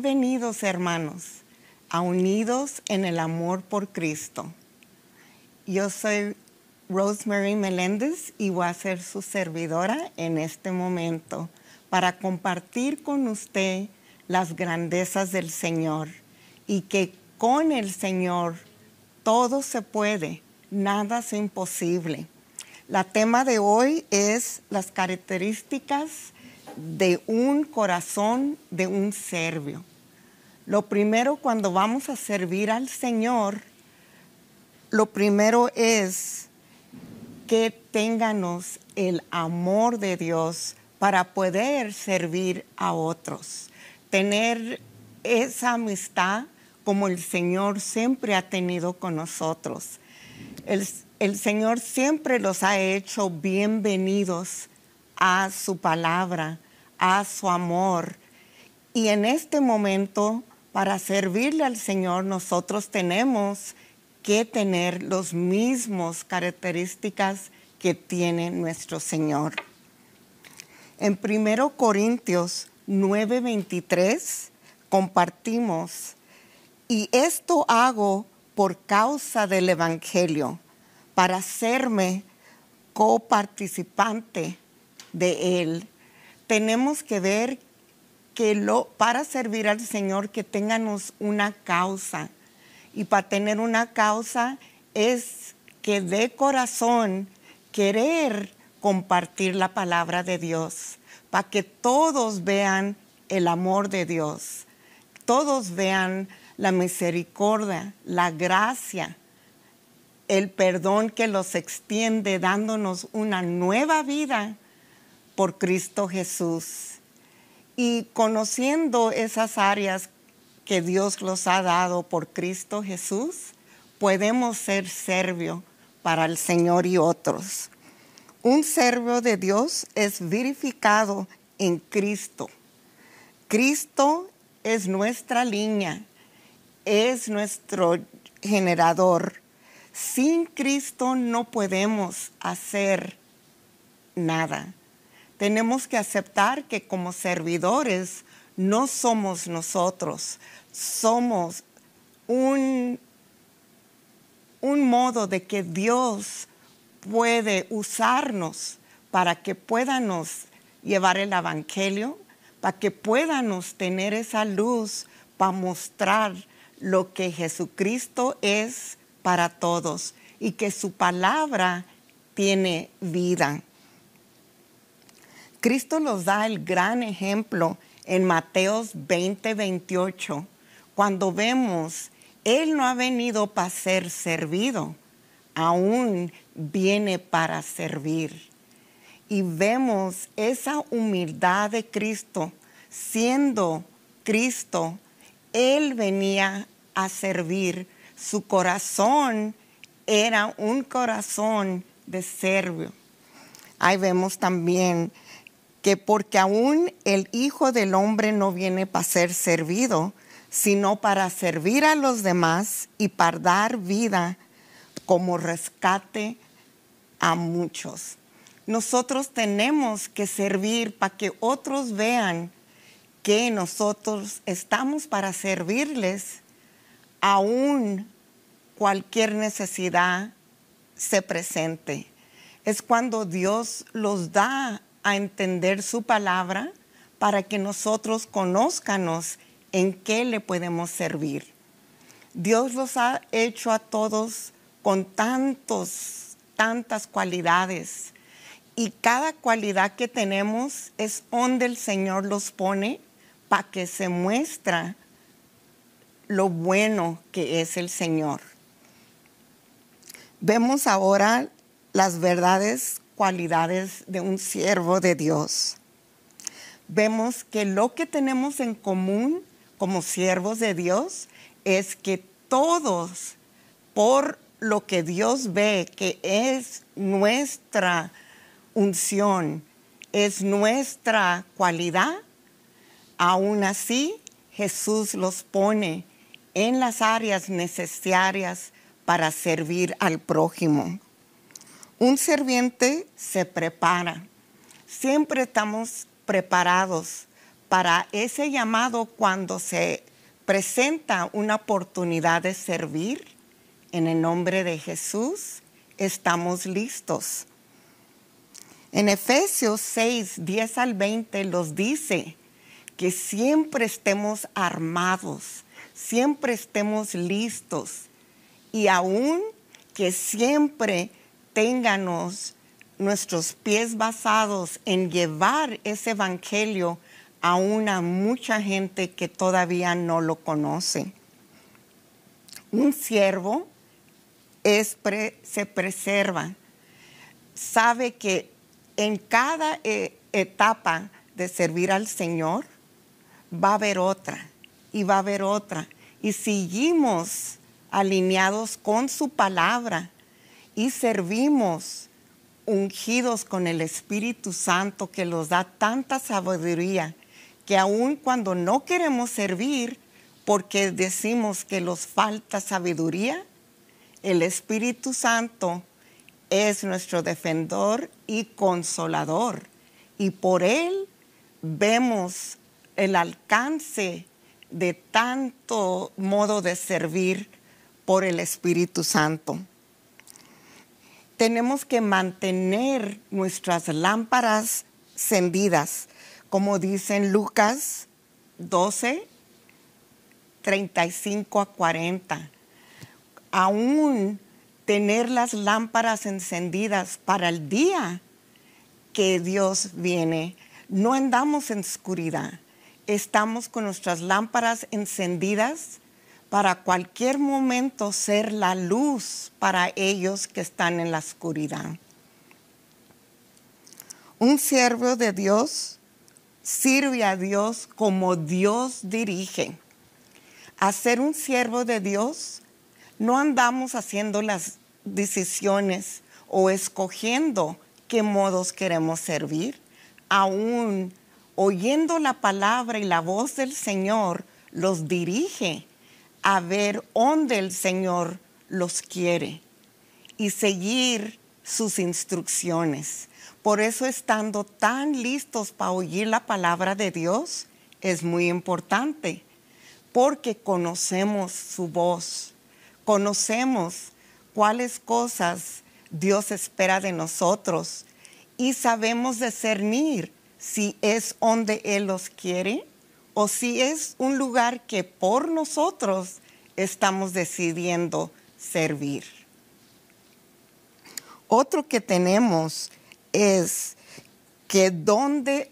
Bienvenidos, hermanos, a Unidos en el Amor por Cristo. Yo soy Rosemary Meléndez y voy a ser su servidora en este momento para compartir con usted las grandezas del Señor y que con el Señor todo se puede, nada es imposible. La tema de hoy es las características de un corazón de un serbio. Lo primero cuando vamos a servir al Señor, lo primero es que tenganos el amor de Dios para poder servir a otros, tener esa amistad como el Señor siempre ha tenido con nosotros. el Señor siempre los ha hecho bienvenidos a su palabra a su amor. Y en este momento, para servirle al Señor, nosotros tenemos que tener las mismas características que tiene nuestro Señor. En 1 Corintios 9:23 compartimos, y esto hago por causa del Evangelio, para hacerme coparticipante de él tenemos que ver que lo, para servir al Señor, que tengamos una causa. Y para tener una causa es que de corazón querer compartir la palabra de Dios, para que todos vean el amor de Dios, todos vean la misericordia, la gracia, el perdón que los extiende dándonos una nueva vida por Cristo Jesús. Y conociendo esas áreas que Dios los ha dado por Cristo Jesús, podemos ser servio para el Señor y otros. Un serbio de Dios es verificado en Cristo. Cristo es nuestra línea, es nuestro generador. Sin Cristo no podemos hacer nada tenemos que aceptar que como servidores no somos nosotros, somos un, modo de que Dios puede usarnos para que nos llevar el Evangelio, para que puedan tener esa luz para mostrar lo que Jesucristo es para todos y que su palabra tiene vida. Cristo nos da el gran ejemplo en Mateos 20, 28, cuando vemos, Él no ha venido para ser servido, aún viene para servir. Y vemos esa humildad de Cristo, siendo Cristo, Él venía a servir, su corazón era un corazón de serbio. Ahí vemos también que porque aún el Hijo del Hombre no viene para ser servido, sino para servir a los demás y para dar vida como rescate a muchos. Nosotros tenemos que servir para que otros vean que nosotros estamos para servirles aún cualquier necesidad se presente. Es cuando Dios los da entender su palabra para que nosotros conozcanos en qué le podemos servir. Dios los ha hecho a todos con tantos, tantas cualidades. Y cada cualidad que tenemos es donde el Señor los pone para que se muestra lo bueno que es el Señor. Vemos ahora las verdades cualidades de un siervo de Dios. Vemos que lo que tenemos en común como siervos de Dios es que todos, por lo que Dios ve que es nuestra unción, es nuestra cualidad, aún así Jesús los pone en las áreas necesarias para servir al prójimo un serviente se prepara. Siempre estamos preparados para ese llamado cuando se presenta una oportunidad de servir. En el nombre de Jesús estamos listos. En Efesios 6, 10 al 20 los dice que siempre estemos armados, siempre estemos listos y aún que siempre ténganos nuestros pies basados en llevar ese evangelio a una mucha gente que todavía no lo conoce. Un siervo se preserva, sabe que en cada eh, etapa de servir al Señor va a haber otra y va a haber otra. Y seguimos alineados con su palabra, y servimos ungidos con el Espíritu Santo que nos da tanta sabiduría que aun cuando no queremos servir porque decimos que nos falta sabiduría, el Espíritu Santo es nuestro defensor y consolador. Y por él vemos el alcance de tanto modo de servir por el Espíritu Santo tenemos que mantener nuestras lámparas encendidas, como dicen Lucas 12, 35 a 40. Aún tener las lámparas encendidas para el día que Dios viene. No andamos en oscuridad, estamos con nuestras lámparas encendidas para cualquier momento ser la luz para ellos que están en la oscuridad. Un siervo de Dios sirve a Dios como Dios dirige. A ser un siervo de Dios no andamos haciendo las decisiones o escogiendo qué modos queremos servir. Aún oyendo la palabra y la voz del Señor los dirige a ver dónde el Señor los quiere y seguir sus instrucciones. Por eso estando tan listos para oír la palabra de Dios es muy importante, porque conocemos su voz, conocemos cuáles cosas Dios espera de nosotros y sabemos discernir si es donde Él los quiere o si es un lugar que por nosotros estamos decidiendo servir. Otro que tenemos es que donde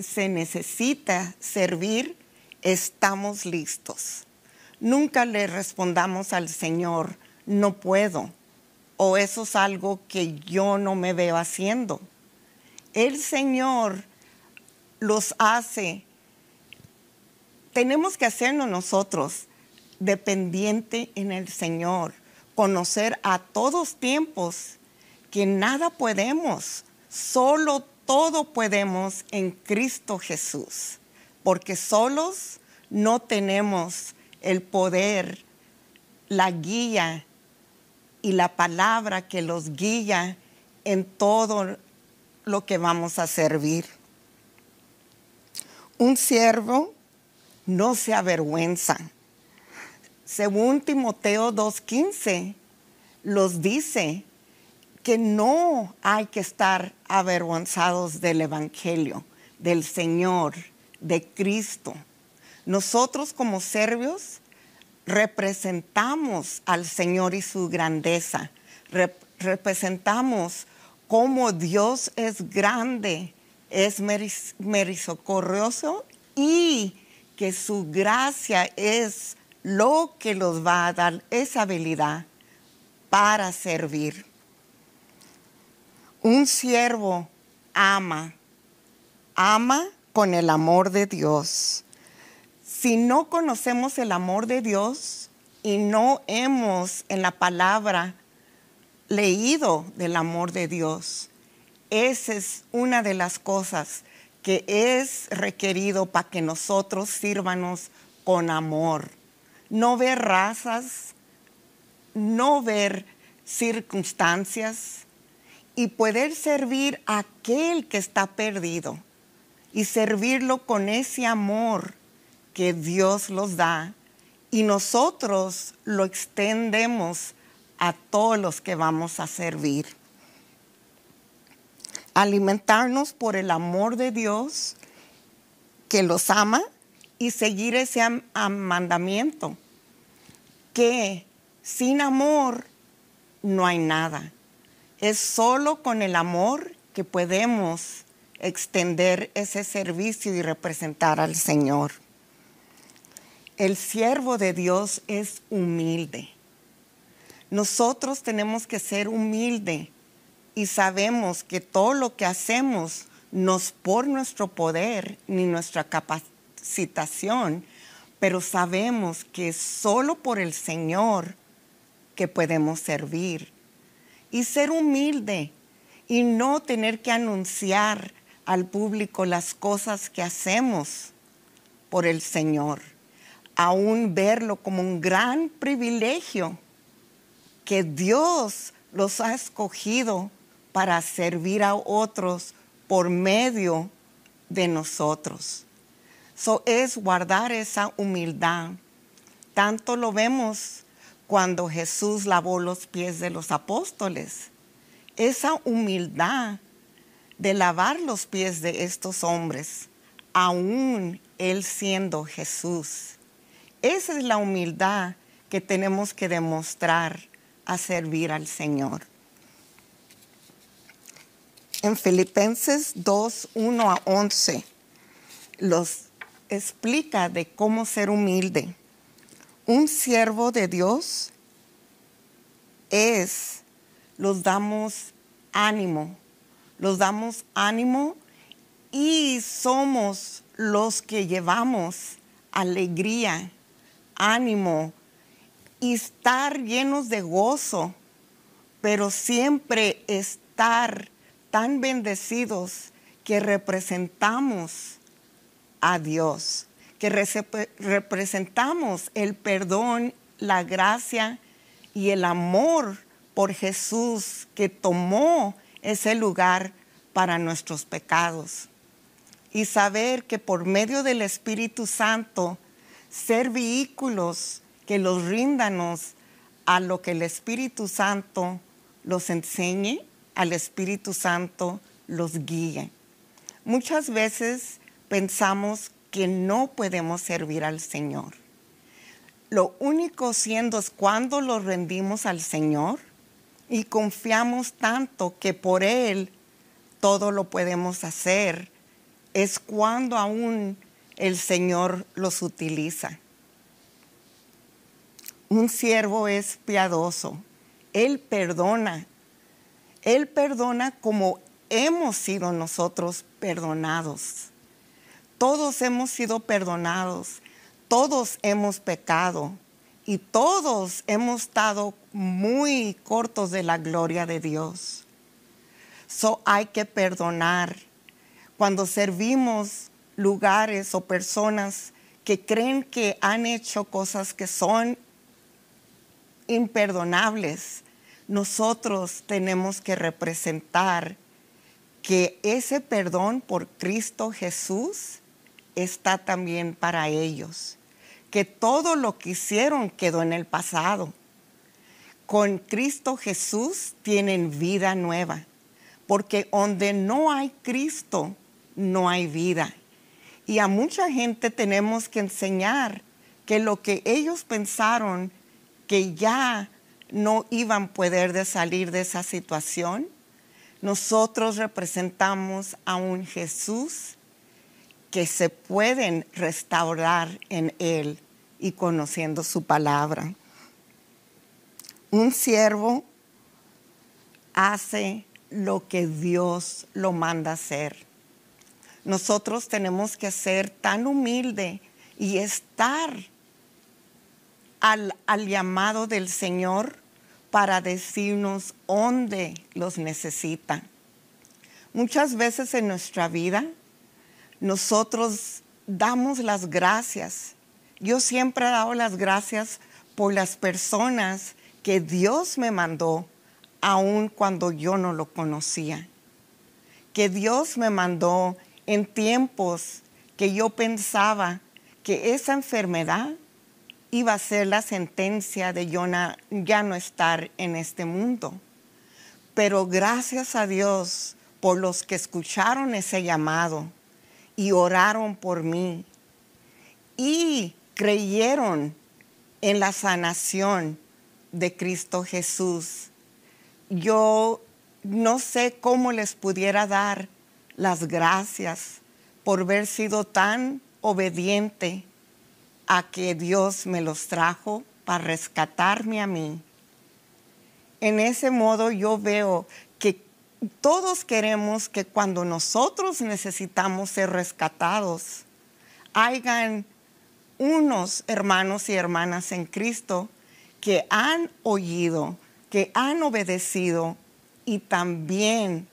se necesita servir, estamos listos. Nunca le respondamos al Señor, no puedo, o eso es algo que yo no me veo haciendo. El Señor los hace tenemos que hacernos nosotros dependiente en el Señor, conocer a todos tiempos que nada podemos, solo todo podemos en Cristo Jesús, porque solos no tenemos el poder, la guía y la palabra que los guía en todo lo que vamos a servir. Un siervo no se avergüenzan. Según Timoteo 2.15, los dice que no hay que estar avergonzados del Evangelio, del Señor, de Cristo. Nosotros como serbios representamos al Señor y su grandeza, representamos cómo Dios es grande, es meris, y que su gracia es lo que los va a dar esa habilidad para servir. Un siervo ama, ama con el amor de Dios. Si no conocemos el amor de Dios y no hemos en la palabra leído del amor de Dios, esa es una de las cosas que es requerido para que nosotros sírvanos con amor. No ver razas, no ver circunstancias y poder servir a aquel que está perdido y servirlo con ese amor que Dios los da y nosotros lo extendemos a todos los que vamos a servir alimentarnos por el amor de Dios que los ama y seguir ese mandamiento, que sin amor no hay nada. Es solo con el amor que podemos extender ese servicio y representar al Señor. El siervo de Dios es humilde. Nosotros tenemos que ser humilde y sabemos que todo lo que hacemos nos por nuestro poder ni nuestra capacitación, pero sabemos que es solo por el Señor que podemos servir. Y ser humilde y no tener que anunciar al público las cosas que hacemos por el Señor. Aún verlo como un gran privilegio que Dios los ha escogido para servir a otros por medio de nosotros. So, es guardar esa humildad. Tanto lo vemos cuando Jesús lavó los pies de los apóstoles. Esa humildad de lavar los pies de estos hombres, aún Él siendo Jesús. Esa es la humildad que tenemos que demostrar a servir al Señor en Filipenses 2, 1 a 11, los explica de cómo ser humilde. Un siervo de Dios es, los damos ánimo, los damos ánimo y somos los que llevamos alegría, ánimo y estar llenos de gozo, pero siempre estar tan bendecidos que representamos a Dios, que representamos el perdón, la gracia y el amor por Jesús que tomó ese lugar para nuestros pecados. Y saber que por medio del Espíritu Santo, ser vehículos que los ríndanos a lo que el Espíritu Santo los enseñe al Espíritu Santo los guíe. Muchas veces pensamos que no podemos servir al Señor. Lo único siendo es cuando lo rendimos al Señor y confiamos tanto que por Él todo lo podemos hacer, es cuando aún el Señor los utiliza. Un siervo es piadoso, Él perdona él perdona como hemos sido nosotros perdonados. Todos hemos sido perdonados, todos hemos pecado y todos hemos estado muy cortos de la gloria de Dios. So hay que perdonar. Cuando servimos lugares o personas que creen que han hecho cosas que son imperdonables, nosotros tenemos que representar que ese perdón por Cristo Jesús está también para ellos, que todo lo que hicieron quedó en el pasado. Con Cristo Jesús tienen vida nueva, porque donde no hay Cristo, no hay vida. Y a mucha gente tenemos que enseñar que lo que ellos pensaron que ya no iban a poder de salir de esa situación. Nosotros representamos a un Jesús que se pueden restaurar en Él y conociendo su palabra. Un siervo hace lo que Dios lo manda hacer. Nosotros tenemos que ser tan humilde y estar al, llamado del Señor para decirnos dónde los necesita. Muchas veces en nuestra vida nosotros damos las gracias. Yo siempre he dado las gracias por las personas que Dios me mandó, aun cuando yo no lo conocía. Que Dios me mandó en tiempos que yo pensaba que esa enfermedad iba a ser la sentencia de Jonah ya no estar en este mundo. Pero gracias a Dios por los que escucharon ese llamado y oraron por mí y creyeron en la sanación de Cristo Jesús. Yo no sé cómo les pudiera dar las gracias por haber sido tan obediente a que Dios me los trajo para rescatarme a mí. En ese modo yo veo que todos queremos que cuando nosotros necesitamos ser rescatados, hayan unos hermanos y hermanas en Cristo que han oído, que han obedecido y también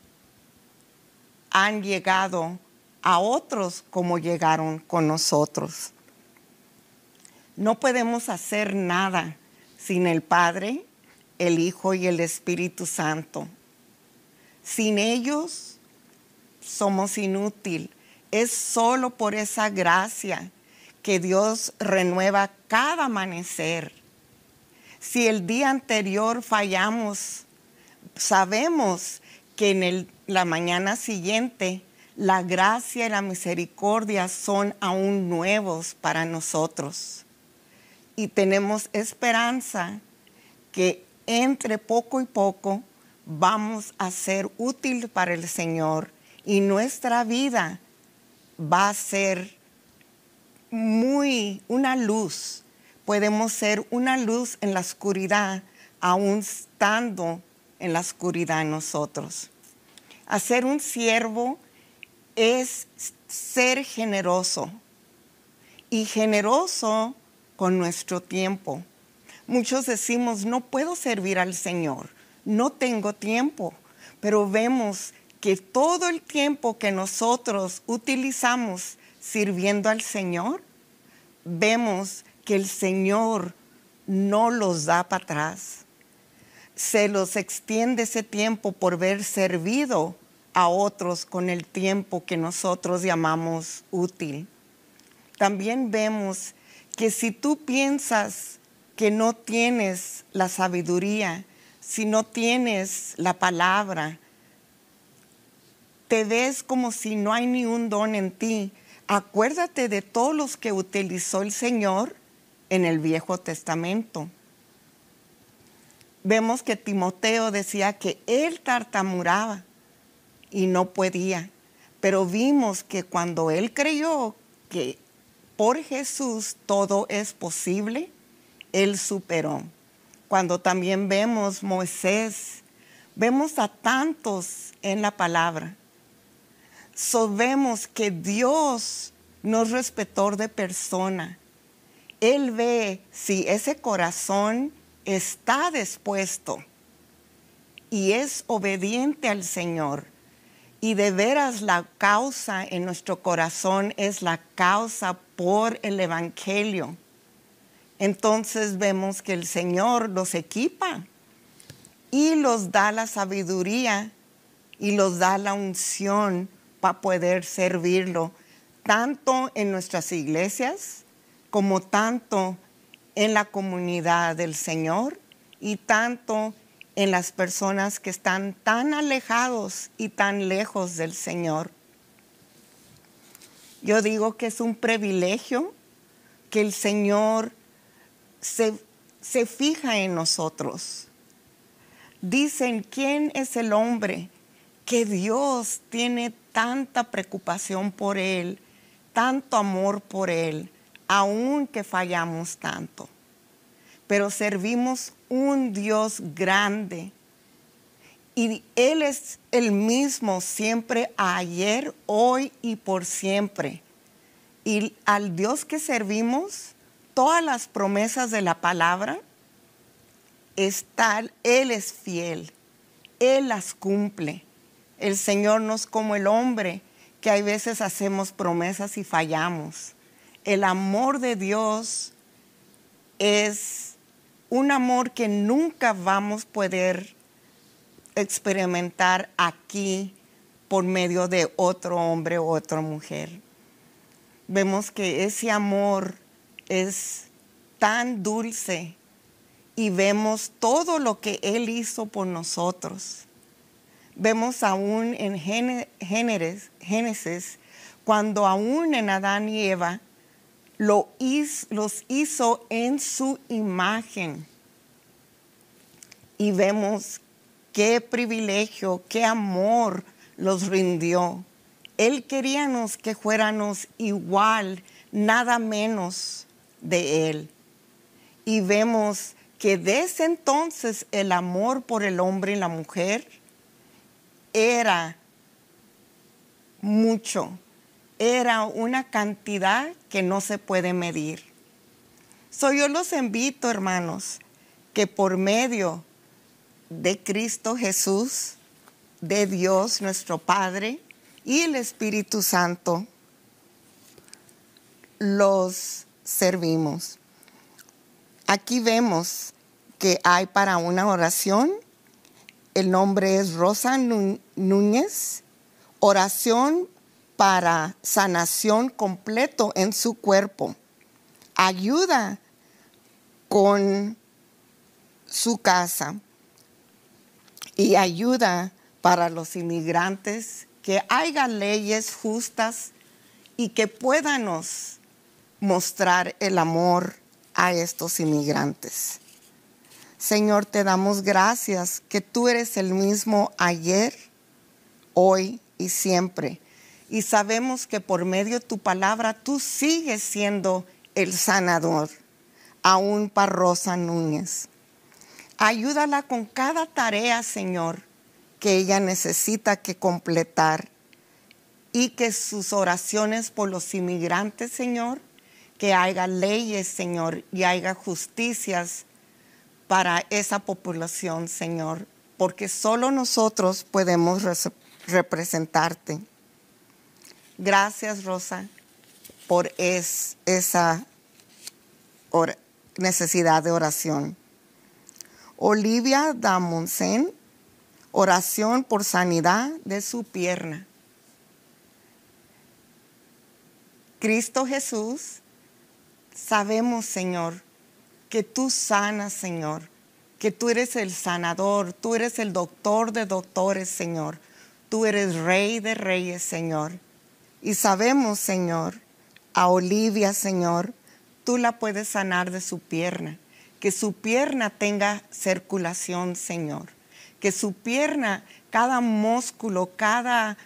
han llegado a otros como llegaron con nosotros. No podemos hacer nada sin el Padre, el Hijo y el Espíritu Santo. Sin ellos somos inútil. Es solo por esa gracia que Dios renueva cada amanecer. Si el día anterior fallamos, sabemos que en la mañana siguiente la gracia y la misericordia son aún nuevos para nosotros y tenemos esperanza que entre poco y poco vamos a ser útil para el Señor y nuestra vida va a ser muy una luz. Podemos ser una luz en la oscuridad, aún estando en la oscuridad nosotros. Hacer un siervo es ser generoso. Y generoso con nuestro tiempo. Muchos decimos, no puedo servir al Señor, no tengo tiempo, pero vemos que todo el tiempo que nosotros utilizamos sirviendo al Señor, vemos que el Señor no los da para atrás. Se los extiende ese tiempo por ver servido a otros con el tiempo que nosotros llamamos útil. También vemos que si tú piensas que no tienes la sabiduría, si no tienes la palabra, te ves como si no hay ni un don en ti. Acuérdate de todos los que utilizó el Señor en el Viejo Testamento. Vemos que Timoteo decía que él tartamuraba y no podía, pero vimos que cuando él creyó que por Jesús todo es posible, Él superó. Cuando también vemos Moisés, vemos a tantos en la palabra. Sabemos que Dios no es respetor de persona. Él ve si ese corazón está dispuesto y es obediente al Señor y de veras la causa en nuestro corazón es la causa por el Evangelio, entonces vemos que el Señor los equipa y los da la sabiduría y los da la unción para poder servirlo, tanto en nuestras iglesias como tanto en la comunidad del Señor y tanto en en las personas que están tan alejados y tan lejos del Señor. Yo digo que es un privilegio que el Señor se, se fija en nosotros. Dicen, ¿quién es el hombre que Dios tiene tanta preocupación por él, tanto amor por él, aun que fallamos tanto? pero servimos un Dios grande. Y Él es el mismo siempre, ayer, hoy y por siempre. Y al Dios que servimos, todas las promesas de la palabra, tal, Él es fiel, Él las cumple. El Señor no es como el hombre, que hay veces hacemos promesas y fallamos. El amor de Dios es un amor que nunca vamos a poder experimentar aquí por medio de otro hombre o otra mujer. Vemos que ese amor es tan dulce y vemos todo lo que Él hizo por nosotros. Vemos aún en Génesis, cuando aún en Adán y Eva lo hizo, los hizo en su imagen. Y vemos qué privilegio, qué amor los rindió. Él queríamos que fuéramos igual, nada menos de Él. Y vemos que desde entonces el amor por el hombre y la mujer era mucho, era una cantidad que no se puede medir. Soy yo los invito, hermanos, que por medio de Cristo Jesús, de Dios nuestro Padre y el Espíritu Santo, los servimos. Aquí vemos que hay para una oración. El nombre es Rosa Núñez. Oración para sanación completo en su cuerpo. Ayuda con su casa y ayuda para los inmigrantes, que haya leyes justas y que puedanos mostrar el amor a estos inmigrantes. Señor, te damos gracias que tú eres el mismo ayer, hoy y siempre y sabemos que por medio de tu palabra tú sigues siendo el sanador, aún para Rosa Núñez. Ayúdala con cada tarea, Señor, que ella necesita que completar y que sus oraciones por los inmigrantes, Señor, que haya leyes, Señor, y haya justicias para esa población, Señor, porque solo nosotros podemos representarte. Gracias, Rosa, por esa necesidad de oración. Olivia Damonsen, oración por sanidad de su pierna. Cristo Jesús, sabemos, Señor, que tú sanas, Señor, que tú eres el sanador, tú eres el doctor de doctores, Señor, tú eres rey de reyes, Señor. Y sabemos, Señor, a Olivia, Señor, tú la puedes sanar de su pierna, que su pierna tenga circulación, Señor, que su pierna, cada músculo, cada,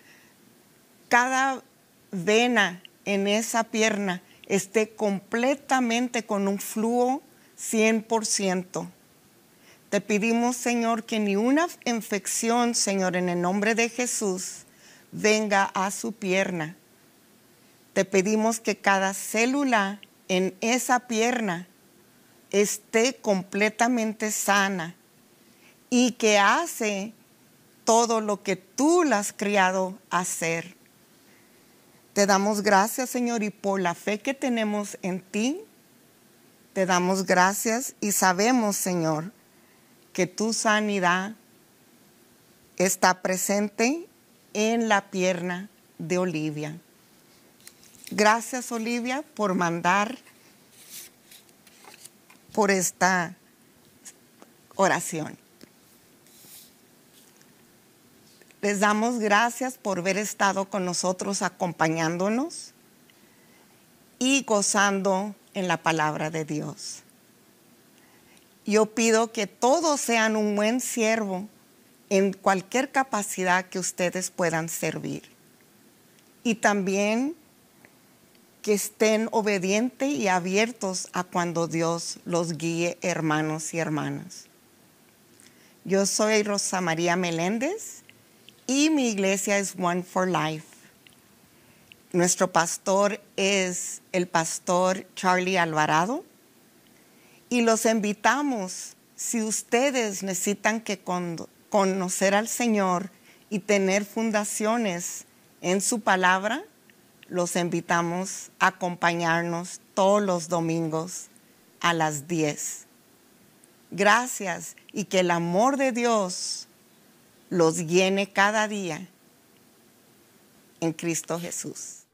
cada vena en esa pierna esté completamente con un flujo 100%. Te pedimos, Señor, que ni una infección, Señor, en el nombre de Jesús, venga a su pierna te pedimos que cada célula en esa pierna esté completamente sana y que hace todo lo que tú la has criado hacer. Te damos gracias, Señor, y por la fe que tenemos en ti, te damos gracias y sabemos, Señor, que tu sanidad está presente en la pierna de Olivia. Gracias, Olivia, por mandar por esta oración. Les damos gracias por haber estado con nosotros acompañándonos y gozando en la palabra de Dios. Yo pido que todos sean un buen siervo en cualquier capacidad que ustedes puedan servir. Y también que estén obedientes y abiertos a cuando Dios los guíe, hermanos y hermanas. Yo soy Rosa María Meléndez y mi iglesia es One for Life. Nuestro pastor es el pastor Charlie Alvarado y los invitamos, si ustedes necesitan que conocer al Señor y tener fundaciones en su palabra, los invitamos a acompañarnos todos los domingos a las 10. Gracias y que el amor de Dios los llene cada día en Cristo Jesús.